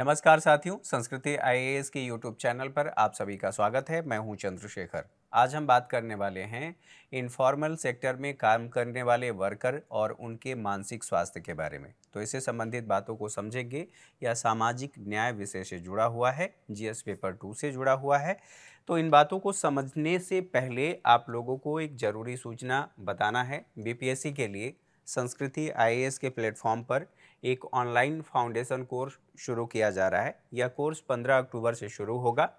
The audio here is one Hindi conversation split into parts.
नमस्कार साथियों संस्कृति आईएएस के यूट्यूब चैनल पर आप सभी का स्वागत है मैं हूं चंद्रशेखर आज हम बात करने वाले हैं इनफॉर्मल सेक्टर में काम करने वाले वर्कर और उनके मानसिक स्वास्थ्य के बारे में तो इससे संबंधित बातों को समझेंगे या सामाजिक न्याय विषय से जुड़ा हुआ है जीएस पेपर टू से जुड़ा हुआ है तो इन बातों को समझने से पहले आप लोगों को एक ज़रूरी सूचना बताना है बीपीएससी के लिए संस्कृति आईएएस के प्लेटफॉर्म पर एक ऑनलाइन फाउंडेशन कोर्स शुरू किया जा रहा है यह कोर्स 15 अक्टूबर से शुरू होगा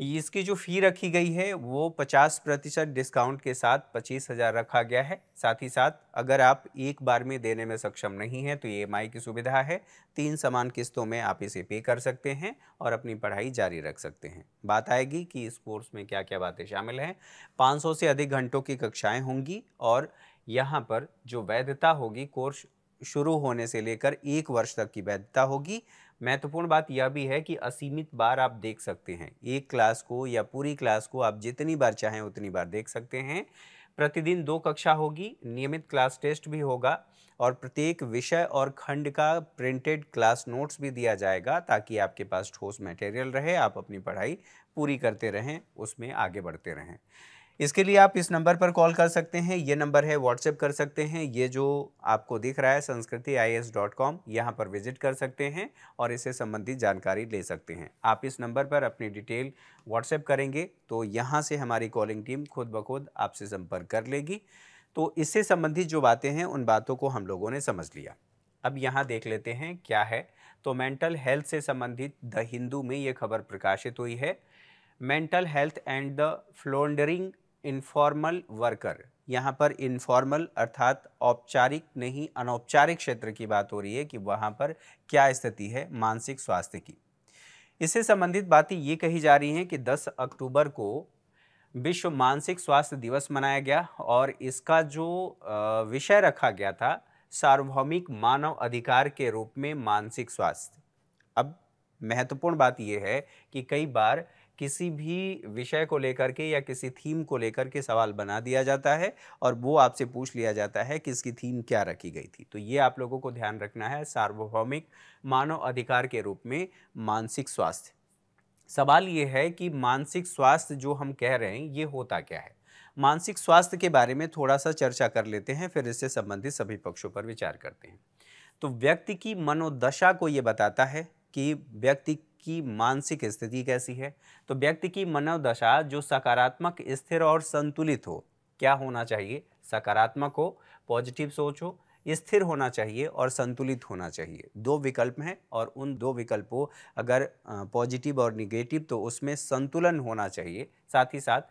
इसकी जो फ़ी रखी गई है वो 50 प्रतिशत डिस्काउंट के साथ पच्चीस हज़ार रखा गया है साथ ही साथ अगर आप एक बार में देने में सक्षम नहीं हैं तो ई की सुविधा है तीन समान किस्तों में आप इसे पे कर सकते हैं और अपनी पढ़ाई जारी रख सकते हैं बात आएगी कि इस कोर्स में क्या क्या बातें शामिल हैं पाँच से अधिक घंटों की कक्षाएँ होंगी और यहाँ पर जो वैधता होगी कोर्स शुरू होने से लेकर एक वर्ष तक की वैधता होगी महत्वपूर्ण बात यह भी है कि असीमित बार आप देख सकते हैं एक क्लास को या पूरी क्लास को आप जितनी बार चाहें उतनी बार देख सकते हैं प्रतिदिन दो कक्षा होगी नियमित क्लास टेस्ट भी होगा और प्रत्येक विषय और खंड का प्रिंटेड क्लास नोट्स भी दिया जाएगा ताकि आपके पास ठोस मटेरियल रहे आप अपनी पढ़ाई पूरी करते रहें उसमें आगे बढ़ते रहें इसके लिए आप इस नंबर पर कॉल कर सकते हैं ये नंबर है व्हाट्सएप कर सकते हैं ये जो आपको दिख रहा है संस्कृति आई एस डॉट कॉम यहाँ पर विजिट कर सकते हैं और इससे संबंधित जानकारी ले सकते हैं आप इस नंबर पर अपनी डिटेल व्हाट्सएप करेंगे तो यहाँ से हमारी कॉलिंग टीम खुद ब खुद आपसे संपर्क कर लेगी तो इससे संबंधित जो बातें हैं उन बातों को हम लोगों ने समझ लिया अब यहाँ देख लेते हैं क्या है तो मेंटल हेल्थ से संबंधित द हिंदू में ये खबर प्रकाशित हुई है mental health and the floundering informal worker यहाँ पर इनफॉर्मल अर्थात औपचारिक नहीं अनौपचारिक क्षेत्र की बात हो रही है कि वहाँ पर क्या स्थिति है मानसिक स्वास्थ्य की इससे संबंधित बातें ये कही जा रही हैं कि 10 अक्टूबर को विश्व मानसिक स्वास्थ्य दिवस मनाया गया और इसका जो विषय रखा गया था सार्वभौमिक मानव अधिकार के रूप में मानसिक स्वास्थ्य अब महत्वपूर्ण बात यह है कि कई बार किसी भी विषय को लेकर के या किसी थीम को लेकर के सवाल बना दिया जाता है और वो आपसे पूछ लिया जाता है कि इसकी थीम क्या रखी गई थी तो ये आप लोगों को ध्यान रखना है सार्वभौमिक मानव अधिकार के रूप में मानसिक स्वास्थ्य सवाल ये है कि मानसिक स्वास्थ्य जो हम कह रहे हैं ये होता क्या है मानसिक स्वास्थ्य के बारे में थोड़ा सा चर्चा कर लेते हैं फिर इससे संबंधित सभी पक्षों पर विचार करते हैं तो व्यक्ति की मनोदशा को ये बताता है कि व्यक्ति की मानसिक स्थिति कैसी है तो व्यक्ति की मनोदशा जो सकारात्मक स्थिर और संतुलित हो क्या होना चाहिए सकारात्मक हो पॉजिटिव सोच हो स्थिर होना चाहिए और संतुलित होना चाहिए दो विकल्प हैं और उन दो विकल्पों अगर पॉजिटिव और निगेटिव तो उसमें संतुलन होना चाहिए साथ ही साथ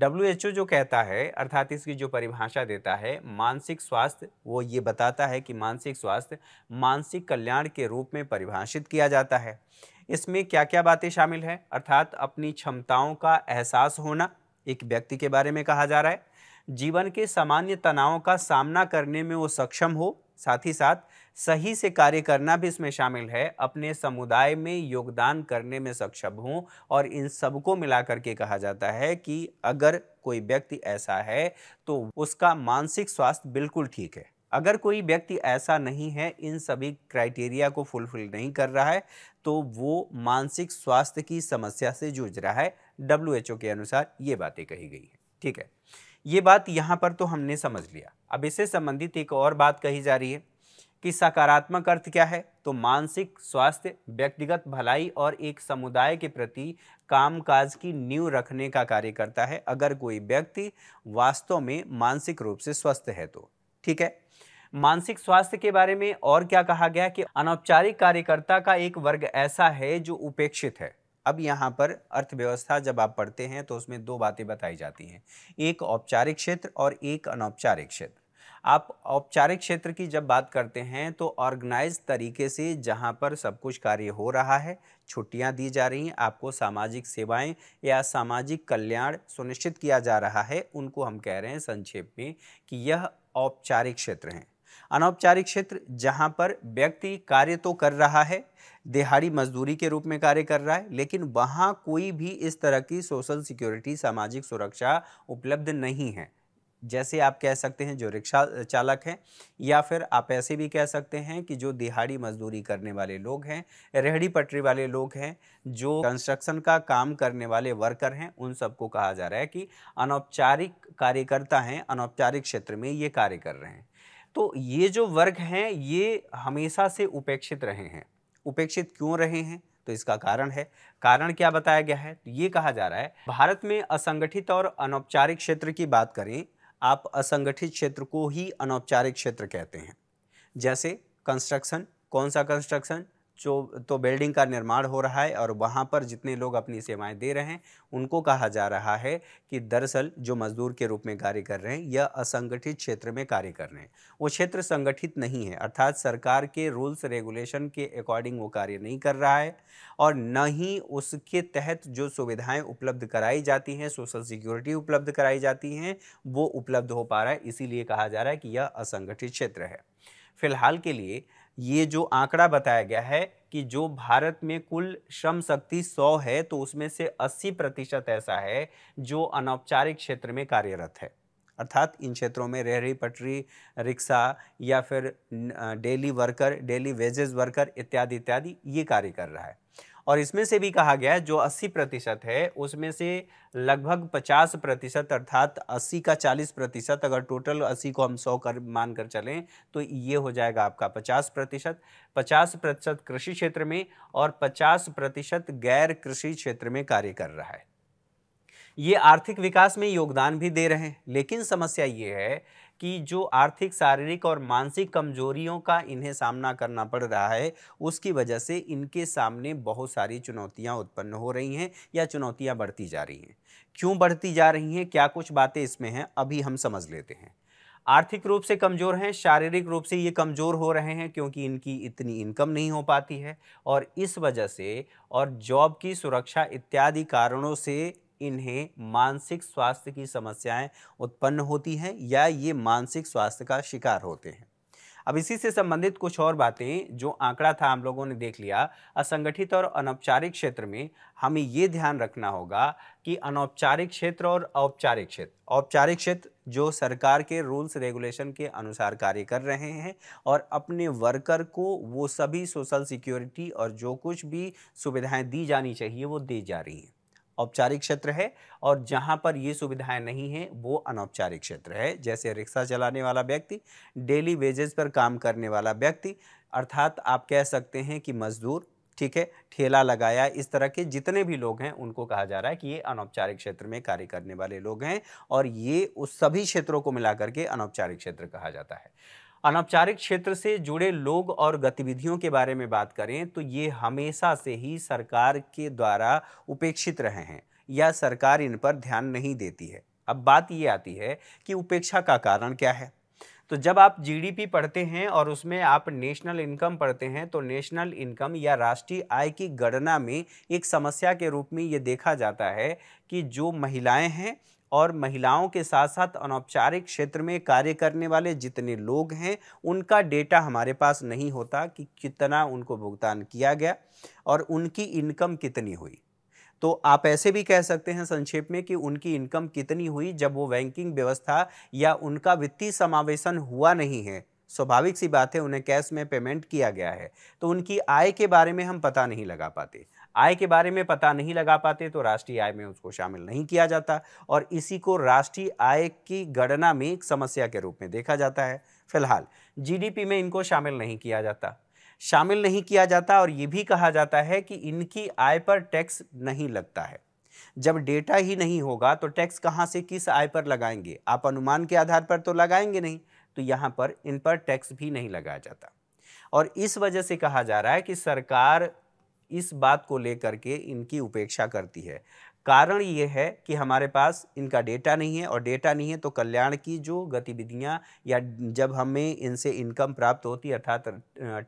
डब्ल्यू एच ओ जो कहता है अर्थात इसकी जो परिभाषा देता है मानसिक स्वास्थ्य वो ये बताता है कि मानसिक स्वास्थ्य मानसिक कल्याण के रूप में परिभाषित किया जाता है इसमें क्या क्या बातें शामिल हैं अर्थात अपनी क्षमताओं का एहसास होना एक व्यक्ति के बारे में कहा जा रहा है जीवन के सामान्य तनावों का सामना करने में वो सक्षम हो साथ ही साथ सही से कार्य करना भी इसमें शामिल है अपने समुदाय में योगदान करने में सक्षम हों और इन सबको मिला करके कहा जाता है कि अगर कोई व्यक्ति ऐसा है तो उसका मानसिक स्वास्थ्य बिल्कुल ठीक है अगर कोई व्यक्ति ऐसा नहीं है इन सभी क्राइटेरिया को फुलफिल नहीं कर रहा है तो वो मानसिक स्वास्थ्य की समस्या से जूझ रहा है डब्ल्यू के अनुसार ये बातें कही गई हैं ठीक है ये बात यहाँ पर तो हमने समझ लिया अब इससे संबंधित एक और बात कही जा रही है कि सकारात्मक अर्थ क्या है तो मानसिक स्वास्थ्य व्यक्तिगत भलाई और एक समुदाय के प्रति कामकाज की नींव रखने का कार्य करता है अगर कोई व्यक्ति वास्तव में मानसिक रूप से स्वस्थ है तो ठीक है मानसिक स्वास्थ्य के बारे में और क्या कहा गया कि अनौपचारिक कार्यकर्ता का एक वर्ग ऐसा है जो उपेक्षित है अब यहाँ पर अर्थव्यवस्था जब आप पढ़ते हैं तो उसमें दो बातें बताई जाती हैं एक औपचारिक क्षेत्र और एक अनौपचारिक क्षेत्र आप औपचारिक क्षेत्र की जब बात करते हैं तो ऑर्गेनाइज तरीके से जहाँ पर सब कुछ कार्य हो रहा है छुट्टियाँ दी जा रही हैं आपको सामाजिक सेवाएं या सामाजिक कल्याण सुनिश्चित किया जा रहा है उनको हम कह रहे हैं संक्षेप में कि यह औपचारिक क्षेत्र हैं अनौपचारिक क्षेत्र जहाँ पर व्यक्ति कार्य तो कर रहा है दिहाड़ी मजदूरी के रूप में कार्य कर रहा है लेकिन वहाँ कोई भी इस तरह की सोशल सिक्योरिटी सामाजिक सुरक्षा उपलब्ध नहीं है जैसे आप कह सकते हैं जो रिक्शा चालक हैं या फिर आप ऐसे भी कह सकते हैं कि जो दिहाड़ी मजदूरी करने वाले लोग हैं रेहड़ी पटरी वाले लोग हैं जो कंस्ट्रक्शन का काम करने वाले वर्कर हैं उन सबको कहा जा रहा है कि अनौपचारिक कार्यकर्ता हैं अनौपचारिक क्षेत्र में ये कार्य कर रहे हैं तो ये जो वर्ग हैं ये हमेशा से उपेक्षित रहे हैं उपेक्षित क्यों रहे हैं तो इसका कारण है कारण क्या बताया गया है तो ये कहा जा रहा है भारत में असंगठित और अनौपचारिक क्षेत्र की बात करें आप असंगठित क्षेत्र को ही अनौपचारिक क्षेत्र कहते हैं जैसे कंस्ट्रक्शन कौन सा कंस्ट्रक्शन जो तो बिल्डिंग का निर्माण हो रहा है और वहाँ पर जितने लोग अपनी सेवाएं दे रहे हैं उनको कहा जा रहा है कि दरअसल जो मजदूर के रूप में कार्य कर रहे हैं या असंगठित क्षेत्र में कार्य कर रहे हैं वो क्षेत्र संगठित नहीं है अर्थात सरकार के रूल्स रेगुलेशन के अकॉर्डिंग वो कार्य नहीं कर रहा है और न ही उसके तहत जो सुविधाएँ उपलब्ध कराई जाती हैं सोशल सिक्योरिटी उपलब्ध कराई जाती हैं वो उपलब्ध हो पा रहा है इसीलिए कहा जा रहा है कि यह असंगठित क्षेत्र है फिलहाल के लिए ये जो आंकड़ा बताया गया है कि जो भारत में कुल श्रम शक्ति 100 है तो उसमें से 80 प्रतिशत ऐसा है जो अनौपचारिक क्षेत्र में कार्यरत है अर्थात इन क्षेत्रों में रेहड़ी पटरी रिक्शा या फिर daily worker daily wages worker इत्यादि इत्यादि ये कार्य कर रहा है और इसमें से भी कहा गया है जो 80 प्रतिशत है उसमें से लगभग 50 प्रतिशत अर्थात 80 का 40 प्रतिशत अगर टोटल 80 को हम 100 कर मान कर चलें तो ये हो जाएगा आपका 50 प्रतिशत पचास प्रतिशत कृषि क्षेत्र में और 50 प्रतिशत गैर कृषि क्षेत्र में कार्य कर रहा है ये आर्थिक विकास में योगदान भी दे रहे हैं लेकिन समस्या ये है कि जो आर्थिक शारीरिक और मानसिक कमजोरियों का इन्हें सामना करना पड़ रहा है उसकी वजह से इनके सामने बहुत सारी चुनौतियां उत्पन्न हो रही हैं या चुनौतियां बढ़ती जा रही हैं क्यों बढ़ती जा रही हैं क्या कुछ बातें इसमें हैं अभी हम समझ लेते हैं आर्थिक रूप से कमज़ोर हैं शारीरिक रूप से ये कमज़ोर हो रहे हैं क्योंकि इनकी इतनी इनकम नहीं हो पाती है और इस वजह से और जॉब की सुरक्षा इत्यादि कारणों से इन्हें मानसिक स्वास्थ्य की समस्याएं उत्पन्न होती हैं या ये मानसिक स्वास्थ्य का शिकार होते हैं अब इसी से संबंधित कुछ और बातें जो आंकड़ा था हम लोगों ने देख लिया असंगठित और अनौपचारिक क्षेत्र में हमें ये ध्यान रखना होगा कि अनौपचारिक क्षेत्र और औपचारिक क्षेत्र औपचारिक क्षेत्र जो सरकार के रूल्स रेगुलेशन के अनुसार कार्य कर रहे हैं और अपने वर्कर को वो सभी सोशल सिक्योरिटी और जो कुछ भी सुविधाएं दी जानी चाहिए वो दी जा रही हैं औपचारिक क्षेत्र है और जहाँ पर ये सुविधाएं नहीं हैं वो अनौपचारिक क्षेत्र है जैसे रिक्शा चलाने वाला व्यक्ति डेली वेजेस पर काम करने वाला व्यक्ति अर्थात आप कह सकते हैं कि मजदूर ठीक है ठेला लगाया इस तरह के जितने भी लोग हैं उनको कहा जा रहा है कि ये अनौपचारिक क्षेत्र में कार्य करने वाले लोग हैं और ये उस सभी क्षेत्रों को मिलाकर के अनौपचारिक क्षेत्र कहा जाता है अनौपचारिक क्षेत्र से जुड़े लोग और गतिविधियों के बारे में बात करें तो ये हमेशा से ही सरकार के द्वारा उपेक्षित रहे हैं या सरकार इन पर ध्यान नहीं देती है अब बात ये आती है कि उपेक्षा का कारण क्या है तो जब आप जीडीपी पढ़ते हैं और उसमें आप नेशनल इनकम पढ़ते हैं तो नेशनल इनकम या राष्ट्रीय आय की गणना में एक समस्या के रूप में ये देखा जाता है कि जो महिलाएं हैं और महिलाओं के साथ साथ अनौपचारिक क्षेत्र में कार्य करने वाले जितने लोग हैं उनका डेटा हमारे पास नहीं होता कि कितना उनको भुगतान किया गया और उनकी इनकम कितनी हुई तो आप ऐसे भी कह सकते हैं संक्षेप में कि उनकी इनकम कितनी हुई जब वो बैंकिंग व्यवस्था या उनका वित्तीय समावेशन हुआ नहीं है स्वाभाविक सी बात है उन्हें कैश में पेमेंट किया गया है तो उनकी आय के बारे में हम पता नहीं लगा पाते आय के बारे में पता नहीं लगा पाते तो राष्ट्रीय आय में उसको शामिल नहीं किया जाता और इसी को राष्ट्रीय आय की गणना में एक समस्या के रूप में देखा जाता है फिलहाल जीडीपी में इनको शामिल नहीं किया जाता शामिल नहीं किया जाता और ये भी कहा जाता है कि इनकी आय पर टैक्स नहीं लगता है जब डेटा ही नहीं होगा तो टैक्स कहाँ से किस आय पर लगाएंगे आप अनुमान के आधार पर तो लगाएंगे नहीं तो यहाँ पर इन पर टैक्स भी नहीं लगाया जाता और इस वजह से कहा जा रहा है कि सरकार इस बात को लेकर के इनकी उपेक्षा करती है कारण ये है कि हमारे पास इनका डेटा नहीं है और डेटा नहीं है तो कल्याण की जो गतिविधियां या जब हमें इनसे इनकम प्राप्त होती अर्थात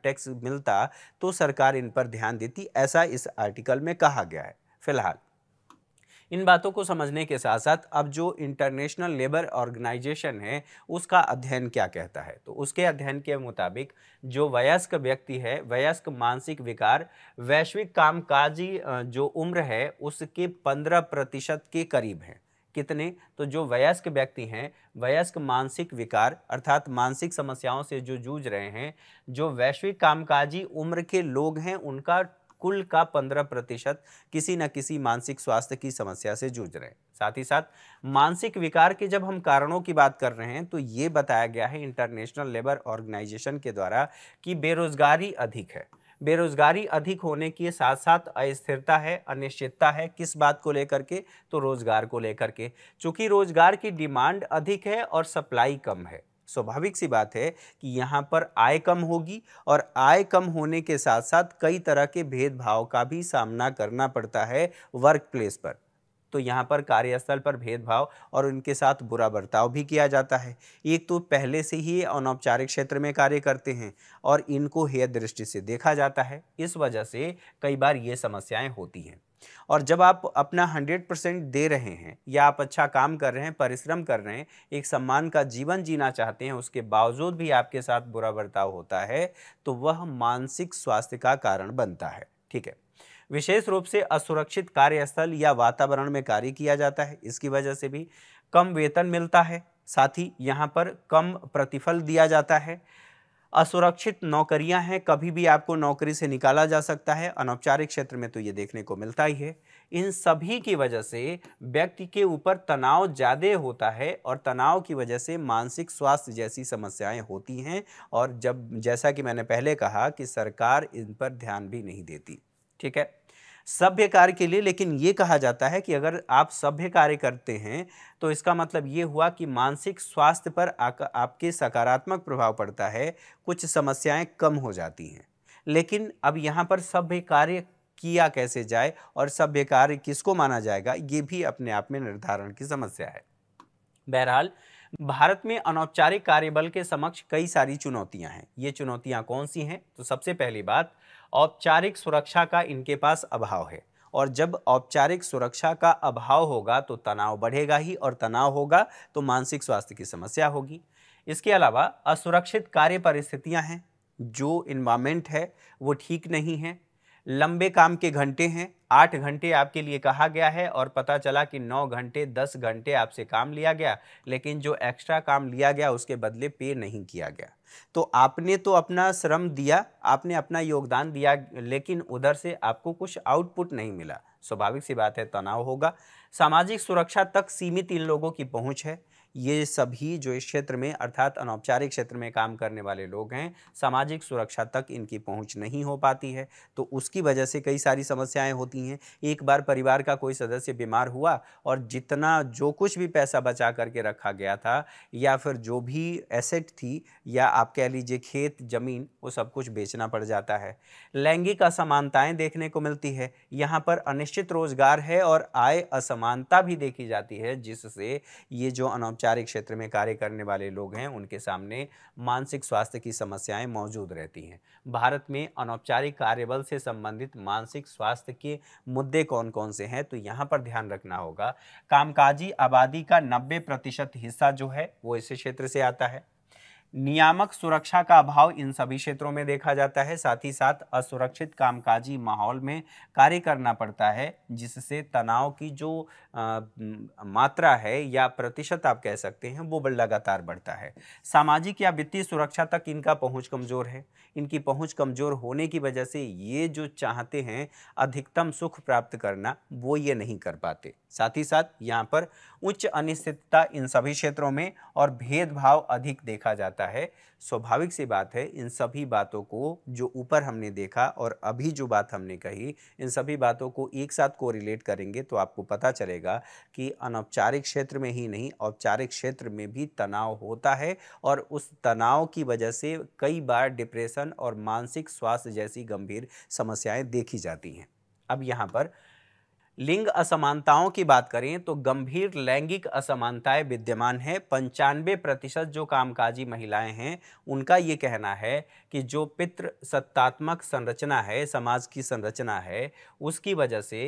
टैक्स मिलता तो सरकार इन पर ध्यान देती ऐसा इस आर्टिकल में कहा गया है फिलहाल इन बातों को समझने के साथ साथ अब जो इंटरनेशनल लेबर ऑर्गेनाइजेशन है उसका अध्ययन क्या कहता है तो उसके अध्ययन के मुताबिक जो वयस्क व्यक्ति है वयस्क मानसिक विकार वैश्विक कामकाजी जो उम्र है उसके पंद्रह प्रतिशत के करीब है कितने तो जो वयस्क व्यक्ति हैं वयस्क मानसिक विकार अर्थात मानसिक समस्याओं से जो जूझ रहे हैं जो वैश्विक कामकाजी उम्र के लोग हैं उनका कुल का पंद्रह प्रतिशत किसी न किसी मानसिक स्वास्थ्य की समस्या से जूझ रहे हैं साथ ही साथ मानसिक विकार के जब हम कारणों की बात कर रहे हैं तो ये बताया गया है इंटरनेशनल लेबर ऑर्गेनाइजेशन के द्वारा कि बेरोजगारी अधिक है बेरोजगारी अधिक होने के साथ साथ अस्थिरता है अनिश्चितता है किस बात को लेकर के तो रोजगार को लेकर के चूंकि रोजगार की डिमांड अधिक है और सप्लाई कम है स्वाभाविक सी बात है कि यहाँ पर आय कम होगी और आय कम होने के साथ साथ कई तरह के भेदभाव का भी सामना करना पड़ता है वर्क प्लेस पर तो यहाँ पर कार्यस्थल पर भेदभाव और उनके साथ बुरा बर्ताव भी किया जाता है एक तो पहले से ही अनौपचारिक क्षेत्र में कार्य करते हैं और इनको हेय दृष्टि से देखा जाता है इस वजह से कई बार ये समस्याएँ होती हैं और जब आप अपना हंड्रेड परसेंट दे रहे हैं या आप अच्छा काम कर रहे हैं परिश्रम कर रहे हैं एक सम्मान का जीवन जीना चाहते हैं उसके बावजूद भी आपके साथ बुरा बर्ताव होता है तो वह मानसिक स्वास्थ्य का कारण बनता है ठीक है विशेष रूप से असुरक्षित कार्यस्थल या वातावरण में कार्य किया जाता है इसकी वजह से भी कम वेतन मिलता है साथ ही यहाँ पर कम प्रतिफल दिया जाता है असुरक्षित नौकरियां हैं कभी भी आपको नौकरी से निकाला जा सकता है अनौपचारिक क्षेत्र में तो ये देखने को मिलता ही है इन सभी की वजह से व्यक्ति के ऊपर तनाव ज़्यादा होता है और तनाव की वजह से मानसिक स्वास्थ्य जैसी समस्याएं होती हैं और जब जैसा कि मैंने पहले कहा कि सरकार इन पर ध्यान भी नहीं देती ठीक है सभ्य कार्य के लिए लेकिन ये कहा जाता है कि अगर आप सभ्य कार्य करते हैं तो इसका मतलब ये हुआ कि मानसिक स्वास्थ्य पर आपके सकारात्मक प्रभाव पड़ता है कुछ समस्याएं कम हो जाती हैं लेकिन अब यहाँ पर सभ्य कार्य किया कैसे जाए और सभ्य कार्य किसको माना जाएगा ये भी अपने आप में निर्धारण की समस्या है बहरहाल भारत में अनौपचारिक कार्यबल के समक्ष कई सारी चुनौतियां हैं ये चुनौतियां कौन सी हैं तो सबसे पहली बात औपचारिक सुरक्षा का इनके पास अभाव है और जब औपचारिक सुरक्षा का अभाव होगा तो तनाव बढ़ेगा ही और तनाव होगा तो मानसिक स्वास्थ्य की समस्या होगी इसके अलावा असुरक्षित कार्य परिस्थितियाँ हैं जो इन्वामेंट है वो ठीक नहीं है लंबे काम के घंटे हैं आठ घंटे आपके लिए कहा गया है और पता चला कि नौ घंटे दस घंटे आपसे काम लिया गया लेकिन जो एक्स्ट्रा काम लिया गया उसके बदले पे नहीं किया गया तो आपने तो अपना श्रम दिया आपने अपना योगदान दिया लेकिन उधर से आपको कुछ आउटपुट नहीं मिला स्वाभाविक सी बात है तनाव होगा सामाजिक सुरक्षा तक सीमित इन लोगों की पहुंच है ये सभी जो इस क्षेत्र में अर्थात अनौपचारिक क्षेत्र में काम करने वाले लोग हैं सामाजिक सुरक्षा तक इनकी पहुंच नहीं हो पाती है तो उसकी वजह से कई सारी समस्याएं होती हैं एक बार परिवार का कोई सदस्य बीमार हुआ और जितना जो कुछ भी पैसा बचा करके रखा गया था या फिर जो भी एसेट थी या आप कह लीजिए खेत ज़मीन वो सब कुछ बेचना पड़ जाता है लैंगिक असमानताएँ देखने को मिलती है यहाँ पर अनिश्चित रोजगार है और आय असमानता भी देखी जाती है जिससे ये जो अनौपचारिक औपचारिक क्षेत्र में कार्य करने वाले लोग हैं उनके सामने मानसिक स्वास्थ्य की समस्याएं मौजूद रहती हैं भारत में अनौपचारिक कार्यबल से संबंधित मानसिक स्वास्थ्य के मुद्दे कौन कौन से हैं तो यहाँ पर ध्यान रखना होगा कामकाजी आबादी का नब्बे प्रतिशत हिस्सा जो है वो इस क्षेत्र से आता है नियामक सुरक्षा का अभाव इन सभी क्षेत्रों में देखा जाता है साथ ही साथ असुरक्षित कामकाजी माहौल में कार्य करना पड़ता है जिससे तनाव की जो आ, मात्रा है या प्रतिशत आप कह सकते हैं वो लगातार बढ़ता है सामाजिक या वित्तीय सुरक्षा तक इनका पहुंच कमज़ोर है इनकी पहुंच कमज़ोर होने की वजह से ये जो चाहते हैं अधिकतम सुख प्राप्त करना वो ये नहीं कर पाते साथ ही साथ यहाँ पर उच्च अनिश्चितता इन सभी क्षेत्रों में और भेदभाव अधिक देखा जाता है जाता है स्वाभाविक सी बात है इन सभी बातों को जो ऊपर हमने देखा और अभी जो बात हमने कही इन सभी बातों को एक साथ कोरिलेट करेंगे तो आपको पता चलेगा कि अनौपचारिक क्षेत्र में ही नहीं औपचारिक क्षेत्र में भी तनाव होता है और उस तनाव की वजह से कई बार डिप्रेशन और मानसिक स्वास्थ्य जैसी गंभीर समस्याएं देखी जाती हैं अब यहाँ पर लिंग असमानताओं की बात करें तो गंभीर लैंगिक असमानताएं विद्यमान हैं पंचानवे प्रतिशत जो कामकाजी महिलाएं हैं उनका ये कहना है कि जो पितृ सत्तात्मक संरचना है समाज की संरचना है उसकी वजह से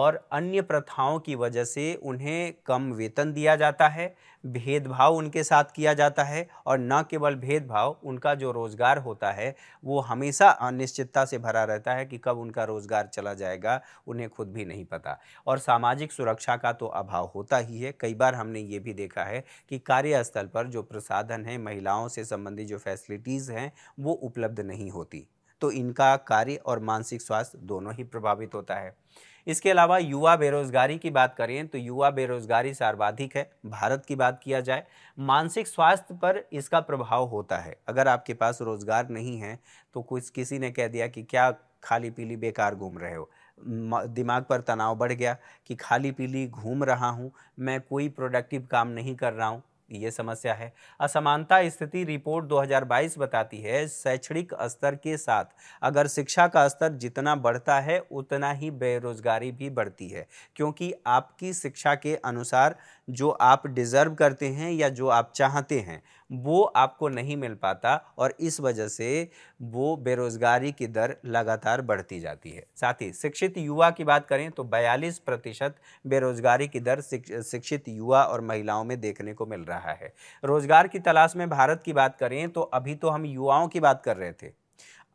और अन्य प्रथाओं की वजह से उन्हें कम वेतन दिया जाता है भेदभाव उनके साथ किया जाता है और न केवल भेदभाव उनका जो रोज़गार होता है वो हमेशा अनिश्चितता से भरा रहता है कि कब उनका रोज़गार चला जाएगा उन्हें खुद भी नहीं पता और सामाजिक सुरक्षा का तो अभाव होता ही है कई बार हमने ये भी देखा है कि कार्यस्थल पर जो प्रसाधन है महिलाओं से संबंधित जो फैसिलिटीज़ हैं वो उपलब्ध नहीं होती तो इनका कार्य और मानसिक स्वास्थ्य दोनों ही प्रभावित होता है इसके अलावा युवा बेरोजगारी की बात करें तो युवा बेरोजगारी सर्वाधिक है भारत की बात किया जाए मानसिक स्वास्थ्य पर इसका प्रभाव होता है अगर आपके पास रोजगार नहीं है तो कुछ किसी ने कह दिया कि क्या खाली पीली बेकार घूम रहे हो दिमाग पर तनाव बढ़ गया कि खाली पीली घूम रहा हूँ मैं कोई प्रोडक्टिव काम नहीं कर रहा हूँ ये समस्या है असमानता स्थिति रिपोर्ट 2022 बताती है शैक्षणिक स्तर के साथ अगर शिक्षा का स्तर जितना बढ़ता है उतना ही बेरोजगारी भी बढ़ती है क्योंकि आपकी शिक्षा के अनुसार जो आप डिज़र्व करते हैं या जो आप चाहते हैं वो आपको नहीं मिल पाता और इस वजह से वो बेरोज़गारी की दर लगातार बढ़ती जाती है साथ ही शिक्षित युवा की बात करें तो 42 प्रतिशत बेरोज़गारी की दर शिक्षित युवा और महिलाओं में देखने को मिल रहा है रोज़गार की तलाश में भारत की बात करें तो अभी तो हम युवाओं की बात कर रहे थे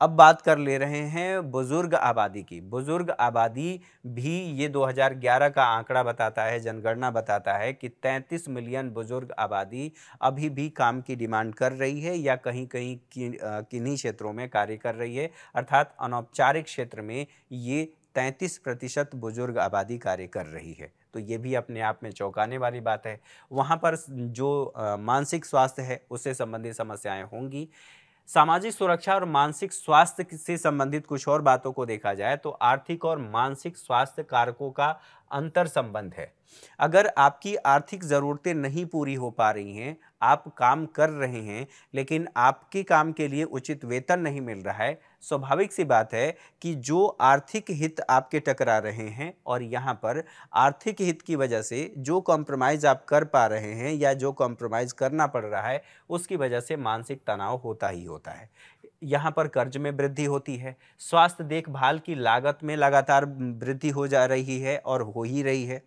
अब बात कर ले रहे हैं बुज़ुर्ग आबादी की बुज़ुर्ग आबादी भी ये 2011 का आंकड़ा बताता है जनगणना बताता है कि 33 मिलियन बुज़ुर्ग आबादी अभी भी काम की डिमांड कर रही है या कहीं कहीं किन्हीं क्षेत्रों में कार्य कर रही है अर्थात अनौपचारिक क्षेत्र में ये 33 प्रतिशत बुज़ुर्ग आबादी कार्य कर रही है तो ये भी अपने आप में चौंकाने वाली बात है वहाँ पर जो मानसिक स्वास्थ्य है उससे संबंधित समस्याएं होंगी सामाजिक सुरक्षा और मानसिक स्वास्थ्य से संबंधित कुछ और बातों को देखा जाए तो आर्थिक और मानसिक स्वास्थ्य कारकों का अंतर संबंध है अगर आपकी आर्थिक ज़रूरतें नहीं पूरी हो पा रही हैं आप काम कर रहे हैं लेकिन आपके काम के लिए उचित वेतन नहीं मिल रहा है स्वाभाविक सी बात है कि जो आर्थिक हित आपके टकरा रहे हैं और यहाँ पर आर्थिक हित की वजह से जो कॉम्प्रोमाइज़ आप कर पा रहे हैं या जो कॉम्प्रोमाइज़ करना पड़ रहा है उसकी वजह से मानसिक तनाव होता ही होता है यहाँ पर कर्ज में वृद्धि होती है स्वास्थ्य देखभाल की लागत में लगातार वृद्धि हो जा रही है और हो ही रही है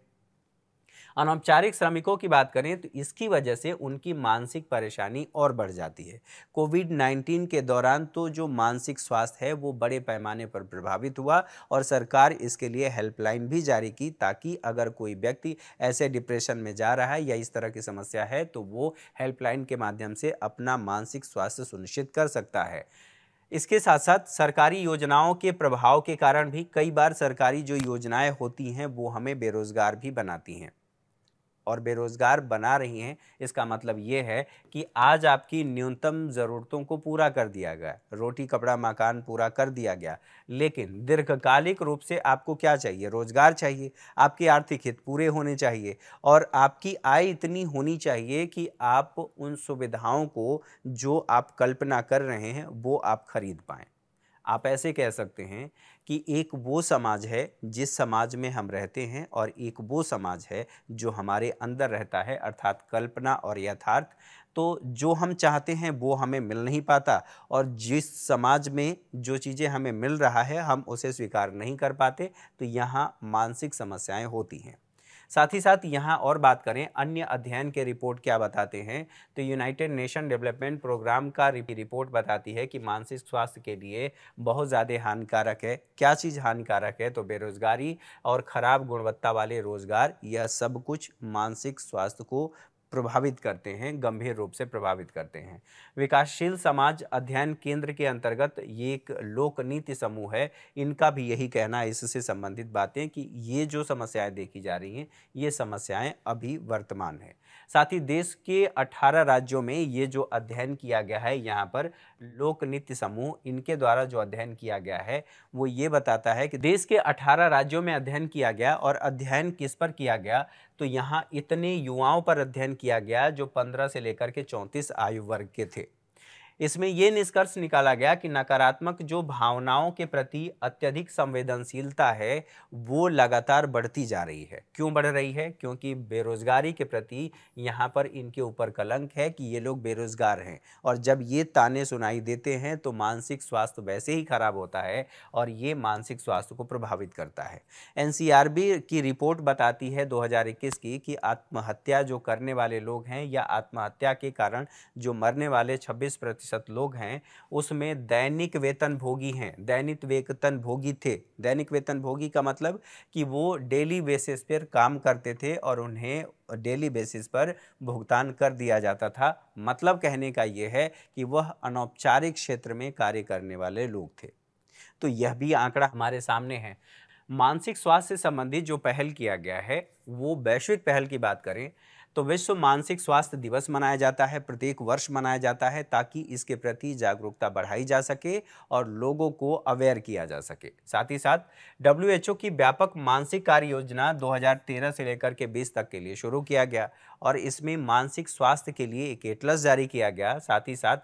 अनौपचारिक श्रमिकों की बात करें तो इसकी वजह से उनकी मानसिक परेशानी और बढ़ जाती है कोविड 19 के दौरान तो जो मानसिक स्वास्थ्य है वो बड़े पैमाने पर प्रभावित हुआ और सरकार इसके लिए हेल्पलाइन भी जारी की ताकि अगर कोई व्यक्ति ऐसे डिप्रेशन में जा रहा है या इस तरह की समस्या है तो वो हेल्पलाइन के माध्यम से अपना मानसिक स्वास्थ्य सुनिश्चित कर सकता है इसके साथ साथ सरकारी योजनाओं के प्रभाव के कारण भी कई बार सरकारी जो योजनाएं होती हैं वो हमें बेरोज़गार भी बनाती हैं और बेरोज़गार बना रही हैं इसका मतलब ये है कि आज आपकी न्यूनतम ज़रूरतों को पूरा कर दिया गया रोटी कपड़ा मकान पूरा कर दिया गया लेकिन दीर्घकालिक रूप से आपको क्या चाहिए रोज़गार चाहिए आपके आर्थिक हित पूरे होने चाहिए और आपकी आय इतनी होनी चाहिए कि आप उन सुविधाओं को जो आप कल्पना कर रहे हैं वो आप खरीद पाएँ आप ऐसे कह सकते हैं कि एक वो समाज है जिस समाज में हम रहते हैं और एक वो समाज है जो हमारे अंदर रहता है अर्थात कल्पना और यथार्थ तो जो हम चाहते हैं वो हमें मिल नहीं पाता और जिस समाज में जो चीज़ें हमें मिल रहा है हम उसे स्वीकार नहीं कर पाते तो यहाँ मानसिक समस्याएं होती हैं साथ ही साथ यहाँ और बात करें अन्य अध्ययन के रिपोर्ट क्या बताते हैं तो यूनाइटेड नेशन डेवलपमेंट प्रोग्राम का रिपोर्ट बताती है कि मानसिक स्वास्थ्य के लिए बहुत ज़्यादा हानिकारक है क्या चीज़ हानिकारक है तो बेरोज़गारी और ख़राब गुणवत्ता वाले रोज़गार यह सब कुछ मानसिक स्वास्थ्य को प्रभावित करते हैं गंभीर रूप से प्रभावित करते हैं विकासशील समाज अध्ययन केंद्र के अंतर्गत ये एक लोक नीति समूह है इनका भी यही कहना है इससे संबंधित बातें कि ये जो समस्याएं देखी जा रही हैं ये समस्याएं अभी वर्तमान है साथ ही देश के 18 राज्यों में ये जो अध्ययन किया गया है यहाँ पर लोक नृत्य समूह इनके द्वारा जो अध्ययन किया गया है वो ये बताता है कि देश के 18 राज्यों में अध्ययन किया गया और अध्ययन किस पर किया गया तो यहाँ इतने युवाओं पर अध्ययन किया गया जो पंद्रह से लेकर के चौंतीस आयु वर्ग के थे इसमें यह निष्कर्ष निकाला गया कि नकारात्मक जो भावनाओं के प्रति अत्यधिक संवेदनशीलता है वो लगातार बढ़ती जा रही है क्यों बढ़ रही है क्योंकि बेरोजगारी के प्रति यहाँ पर इनके ऊपर कलंक है कि ये लोग बेरोजगार हैं और जब ये ताने सुनाई देते हैं तो मानसिक स्वास्थ्य वैसे ही खराब होता है और ये मानसिक स्वास्थ्य को प्रभावित करता है एन की रिपोर्ट बताती है दो की कि आत्महत्या जो करने वाले लोग हैं या आत्महत्या के कारण जो मरने वाले छब्बीस प्रतिशत लोग हैं उसमें दैनिक वेतन भोगी हैं दैनिक वेतन भोगी थे दैनिक वेतन भोगी का मतलब कि वो डेली बेसिस पर काम करते थे और उन्हें डेली बेसिस पर भुगतान कर दिया जाता था मतलब कहने का ये है कि वह अनौपचारिक क्षेत्र में कार्य करने वाले लोग थे तो यह भी आंकड़ा हमारे सामने है मानसिक स्वास्थ्य से संबंधित जो पहल किया गया है वो वैश्विक पहल की बात करें तो विश्व मानसिक स्वास्थ्य दिवस मनाया जाता है प्रत्येक वर्ष मनाया जाता है ताकि इसके प्रति जागरूकता बढ़ाई जा सके और लोगों को अवेयर किया जा सके साथ ही साथ डब्ल्यू की व्यापक मानसिक कार्य योजना दो से लेकर के 20 तक के लिए शुरू किया गया और इसमें मानसिक स्वास्थ्य के लिए एक एटलस जारी किया गया साथ ही साथ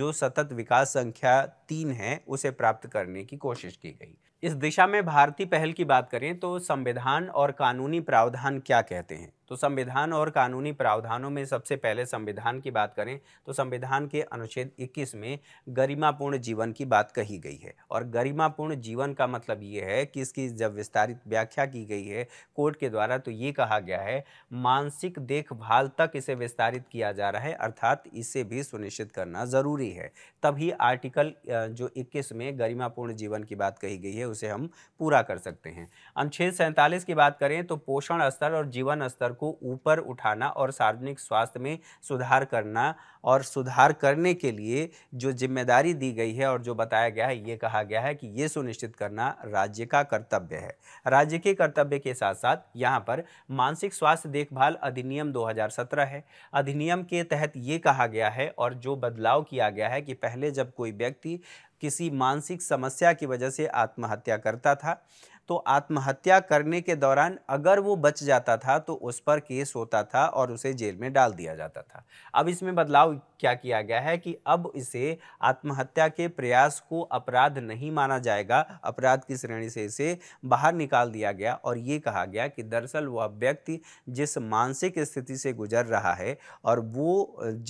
जो सतत विकास संख्या तीन है उसे प्राप्त करने की कोशिश की गई इस दिशा में भारतीय पहल की बात करें तो संविधान और कानूनी प्रावधान क्या कहते हैं तो संविधान और कानूनी प्रावधानों में सबसे पहले संविधान की बात करें तो संविधान के अनुच्छेद 21 में गरिमापूर्ण जीवन की बात कही गई है और गरिमापूर्ण जीवन का मतलब ये है कि इसकी जब विस्तारित व्याख्या की गई है कोर्ट के द्वारा तो ये कहा गया है मानसिक देखभाल देखभाल तक इसे विस्तारित किया जा रहा है अर्थात इसे भी सुनिश्चित करना ज़रूरी है तभी आर्टिकल जो 21 में गरिमापूर्ण जीवन की बात कही गई है उसे हम पूरा कर सकते हैं अनुच्छेद सैंतालीस की बात करें तो पोषण स्तर और जीवन स्तर को ऊपर उठाना और सार्वजनिक स्वास्थ्य में सुधार करना और सुधार करने के लिए जो जिम्मेदारी दी गई है और जो बताया गया है ये कहा गया है कि ये सुनिश्चित करना राज्य का कर्तव्य है राज्य के कर्तव्य के साथ साथ यहाँ पर मानसिक स्वास्थ्य देखभाल अधिनियम दो 2017 है अधिनियम के तहत ये कहा गया है और जो बदलाव किया गया है कि पहले जब कोई व्यक्ति किसी मानसिक समस्या की वजह से आत्महत्या करता था तो आत्महत्या करने के दौरान अगर वो बच जाता था तो उस पर केस होता था और उसे जेल में डाल दिया जाता था अब इसमें बदलाव क्या किया गया है कि अब इसे आत्महत्या के प्रयास को अपराध नहीं माना जाएगा अपराध की श्रेणी से इसे बाहर निकाल दिया गया और ये कहा गया कि दरअसल वह व्यक्ति जिस मानसिक स्थिति से गुजर रहा है और वो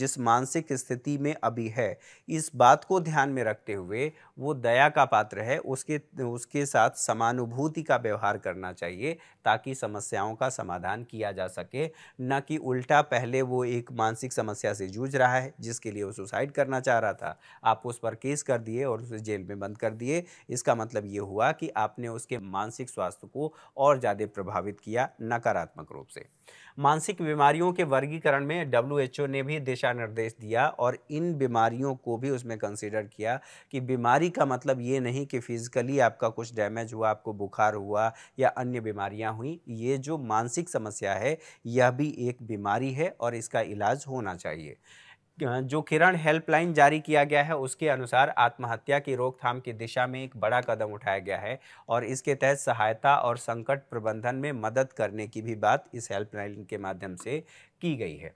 जिस मानसिक स्थिति में अभी है इस बात को ध्यान में रखते हुए वो दया का पात्र है उसके उसके साथ समानुभूति सहानुभूति का व्यवहार करना चाहिए ताकि समस्याओं का समाधान किया जा सके न कि उल्टा पहले वो एक मानसिक समस्या से जूझ रहा है जिसके लिए वो सुसाइड करना चाह रहा था आप उस पर केस कर दिए और उसे जेल में बंद कर दिए इसका मतलब ये हुआ कि आपने उसके मानसिक स्वास्थ्य को और ज़्यादा प्रभावित किया नकारात्मक रूप से मानसिक बीमारियों के वर्गीकरण में डब्ल्यू ने भी दिशा निर्देश दिया और इन बीमारियों को भी उसमें कंसिडर किया कि बीमारी का मतलब ये नहीं कि फिज़िकली आपका कुछ डैमेज हुआ आपको बुक बुखार हुआ या अन्य बीमारियां हुई ये जो मानसिक समस्या है यह भी एक बीमारी है और इसका इलाज होना चाहिए जो किरण हेल्पलाइन जारी किया गया है उसके अनुसार आत्महत्या की रोकथाम की दिशा में एक बड़ा कदम उठाया गया है और इसके तहत सहायता और संकट प्रबंधन में मदद करने की भी बात इस हेल्पलाइन के माध्यम से की गई है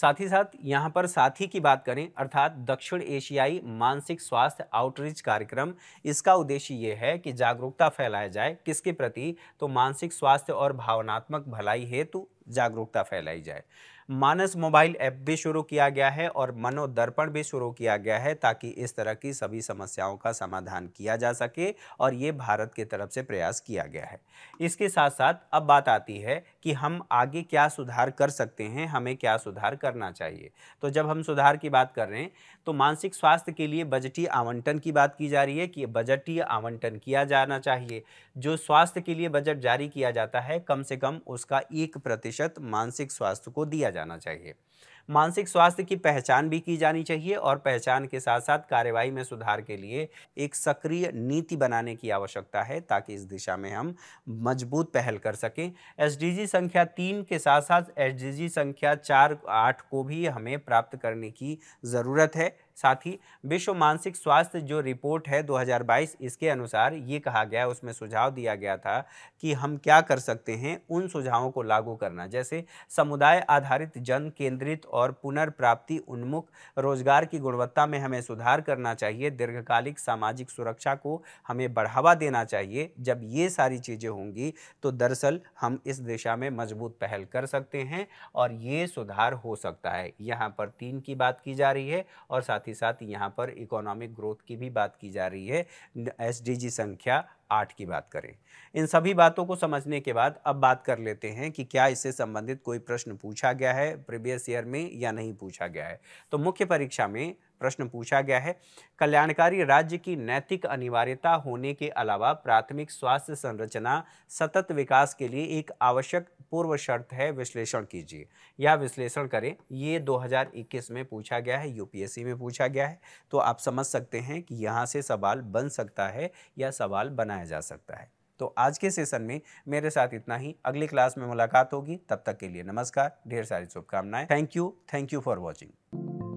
साथ ही साथ यहाँ पर साथी की बात करें अर्थात दक्षिण एशियाई मानसिक स्वास्थ्य आउटरीच कार्यक्रम इसका उद्देश्य ये है कि जागरूकता फैलाया जाए किसके प्रति तो मानसिक स्वास्थ्य और भावनात्मक भलाई हेतु जागरूकता फैलाई जाए मानस मोबाइल ऐप भी शुरू किया गया है और मनोदर्पण भी शुरू किया गया है ताकि इस तरह की सभी समस्याओं का समाधान किया जा सके और ये भारत की तरफ से प्रयास किया गया है इसके साथ साथ अब बात आती है कि हम आगे क्या सुधार कर सकते हैं हमें क्या सुधार करना चाहिए तो जब हम सुधार की बात कर रहे हैं तो मानसिक स्वास्थ्य के लिए बजटीय आवंटन की बात की जा रही है कि बजटीय आवंटन किया जाना चाहिए जो स्वास्थ्य के लिए बजट जारी किया जाता है कम से कम उसका एक प्रतिशत मानसिक स्वास्थ्य को दिया जाना चाहिए मानसिक स्वास्थ्य की पहचान भी की जानी चाहिए और पहचान के साथ साथ कार्यवाही में सुधार के लिए एक सक्रिय नीति बनाने की आवश्यकता है ताकि इस दिशा में हम मजबूत पहल कर सकें एस संख्या तीन के साथ साथ एस संख्या चार आठ को भी हमें प्राप्त करने की ज़रूरत है साथ ही विश्व मानसिक स्वास्थ्य जो रिपोर्ट है 2022 इसके अनुसार ये कहा गया उसमें सुझाव दिया गया था कि हम क्या कर सकते हैं उन सुझावों को लागू करना जैसे समुदाय आधारित जन केंद्रित और पुनर्प्राप्ति उन्मुख रोजगार की गुणवत्ता में हमें सुधार करना चाहिए दीर्घकालिक सामाजिक सुरक्षा को हमें बढ़ावा देना चाहिए जब ये सारी चीज़ें होंगी तो दरअसल हम इस दिशा में मजबूत पहल कर सकते हैं और ये सुधार हो सकता है यहाँ पर तीन की बात की जा रही है और साथ साथ ही साथ यहाँ पर इकोनॉमिक ग्रोथ की भी बात की जा रही है एस संख्या आठ की बात करें इन सभी बातों को समझने के बाद अब बात कर लेते हैं कि क्या इससे संबंधित कोई प्रश्न पूछा गया है प्रीवियस ईयर में या नहीं पूछा गया है तो मुख्य परीक्षा में प्रश्न पूछा गया है कल्याणकारी राज्य की नैतिक अनिवार्यता होने के अलावा प्राथमिक स्वास्थ्य संरचना सतत विकास के लिए एक आवश्यक पूर्व शर्त है विश्लेषण कीजिए या विश्लेषण करें ये 2021 में पूछा गया है यूपीएससी में पूछा गया है तो आप समझ सकते हैं कि यहाँ से सवाल बन सकता है या सवाल बनाया जा सकता है तो आज के सेशन में मेरे साथ इतना ही अगली क्लास में मुलाकात होगी तब तक के लिए नमस्कार ढेर सारी शुभकामनाएं thank you thank you for watching